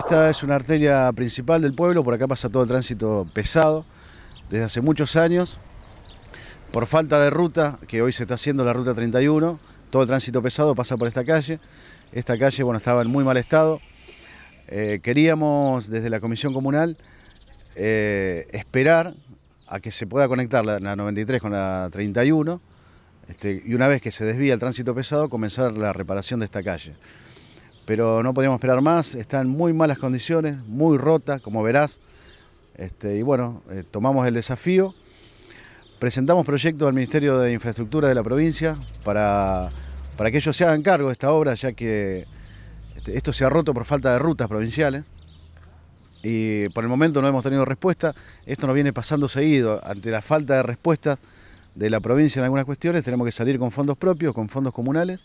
Esta es una arteria principal del pueblo, por acá pasa todo el tránsito pesado desde hace muchos años. Por falta de ruta, que hoy se está haciendo la ruta 31, todo el tránsito pesado pasa por esta calle. Esta calle bueno, estaba en muy mal estado. Eh, queríamos desde la Comisión Comunal eh, esperar a que se pueda conectar la, 93 con la 31 este, y una vez que se desvía el tránsito pesado comenzar la reparación de esta calle pero no podíamos esperar más, está en muy malas condiciones, muy rota, como verás. Este, y bueno, eh, tomamos el desafío, presentamos proyectos al Ministerio de Infraestructura de la provincia para, que ellos se hagan cargo de esta obra, ya que este, esto se ha roto por falta de rutas provinciales. Y por el momento no hemos tenido respuesta, esto nos viene pasando seguido, ante la falta de respuestas de la provincia en algunas cuestiones, tenemos que salir con fondos propios, con fondos comunales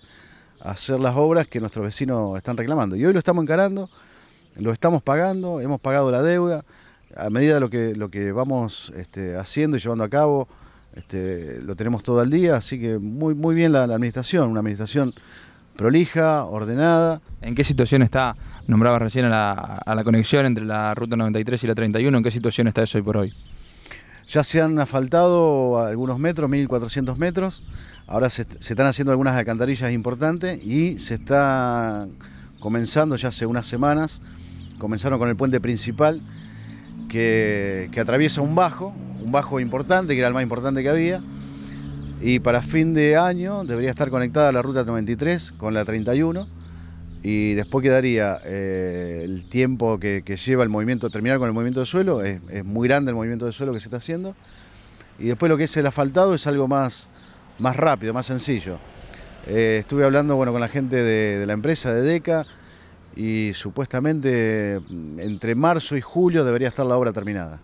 hacer las obras que nuestros vecinos están reclamando. Y hoy lo estamos encarando, lo estamos pagando, hemos pagado la deuda. A medida de lo que, lo que vamos este, haciendo y llevando a cabo, este, lo tenemos todo al día, así que muy, muy bien la, administración, una administración prolija, ordenada. ¿En qué situación está, nombrabas recién a la, a la conexión entre la Ruta 93 y la 31, en qué situación está eso hoy por hoy? Ya se han asfaltado algunos metros, 1.400 metros. Ahora se, están haciendo algunas alcantarillas importantes y se está comenzando ya hace unas semanas. Comenzaron con el puente principal que, que atraviesa un bajo, un bajo importante, que era el más importante que había. Y para fin de año debería estar conectada la ruta 93 con la 31 y después quedaría eh, el tiempo que, lleva el movimiento, terminar con el movimiento de suelo, es, muy grande el movimiento de suelo que se está haciendo. Y después lo que es el asfaltado es algo más, más rápido, más sencillo. Eh, estuve hablando bueno, con la gente de la empresa, de DECA, y supuestamente mm, entre marzo y julio debería estar la obra terminada.